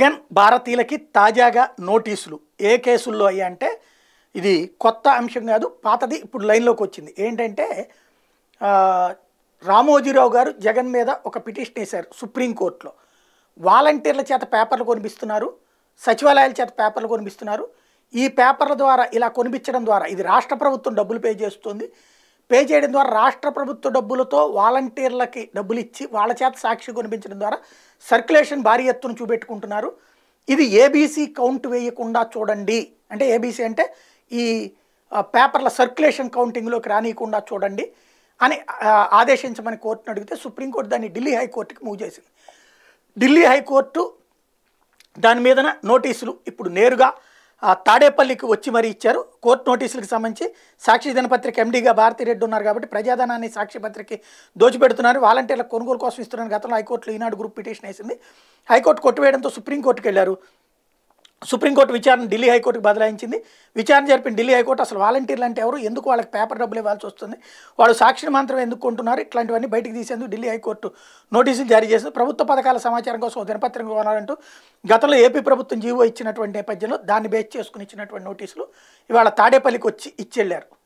again భారతీయులకి తాజాగా నోటీసులు ఏ కేసుల్లో అయ్యా అంటే ఇది కొత్త అంశం కాదు పాతది ఇప్పుడు లైన్లోకి వచ్చింది ఏంటంటే రామోజీరావు గారు జగన్ మీద ఒక పిటిషన్ వేశారు సుప్రీంకోర్టులో వాలంటీర్ల చేత పేపర్లు కొనిపిస్తున్నారు సచివాలయాల చేత పేపర్లు కొనిపిస్తున్నారు ఈ పేపర్ల ద్వారా ఇలా కొనిపించడం ద్వారా ఇది రాష్ట్ర ప్రభుత్వం డబ్బులు పే చేస్తుంది పే చేయడం ద్వారా రాష్ట్ర ప్రభుత్వ డబ్బులతో వాలంటీర్లకి డబ్బులు ఇచ్చి వాళ్ళ చేత సాక్షి కొనిపించడం ద్వారా సర్క్యులేషన్ భారీ ఎత్తును చూపెట్టుకుంటున్నారు ఇది ఏబీసీ కౌంట్ వేయకుండా చూడండి అంటే ఏబీసీ అంటే ఈ పేపర్ల సర్క్యులేషన్ కౌంటింగ్లోకి రానియకుండా చూడండి అని ఆదేశించమని కోర్టును అడిగితే సుప్రీంకోర్టు దాన్ని ఢిల్లీ హైకోర్టుకి మూవ్ చేసింది ఢిల్లీ హైకోర్టు దాని మీదన నోటీసులు ఇప్పుడు నేరుగా తాడేపల్లికి వచ్చి మరీ ఇచ్చారు కోర్టు నోటీసులకు సంబంధించి సాక్షి దినపత్రిక ఎండీగా భారతిరెడ్డి ఉన్నారు కాబట్టి ప్రజాధనాన్ని సాక్షిపత్రికి దోచిపెడుతున్నారు వాలంటీర్ల కొనుగోలు కోసం ఇస్తున్నారు గతంలో హైకోర్టులో ఈనాడు గ్రూప్ పిటిషన్ వేసింది హైకోర్టు కొట్టివేయడంతో సుప్రీంకోర్టుకు వెళ్ళారు సుప్రీంకోర్టు విచారణ ఢిల్లీ హైకోర్టుకు బదలాయించింది విచారణ జరిపిన ఢిల్లీ హైకోర్టు అసలు వాలంటీర్లు అంటే ఎవరు ఎందుకు వాళ్ళకి పేపర్ డబ్బులు ఇవ్వాల్సి వస్తుంది వాళ్ళు సాక్షిని మాత్రం ఎందుకు కొంటున్నారు ఇట్లాంటివన్నీ బయటికి తీసేందుకు ఢిల్లీ హైకోర్టు నోటీసులు జారీ చేసింది ప్రభుత్వ పథకాల సమాచారం కోసం దినపత్రిక కొనాలంటూ గతంలో ఏపీ ప్రభుత్వం జీవో ఇచ్చినటువంటి నేపథ్యంలో దాన్ని బేస్ చేసుకుని ఇచ్చినటువంటి నోటీసులు ఇవాళ తాడేపల్లికి వచ్చి ఇచ్చెళ్ళారు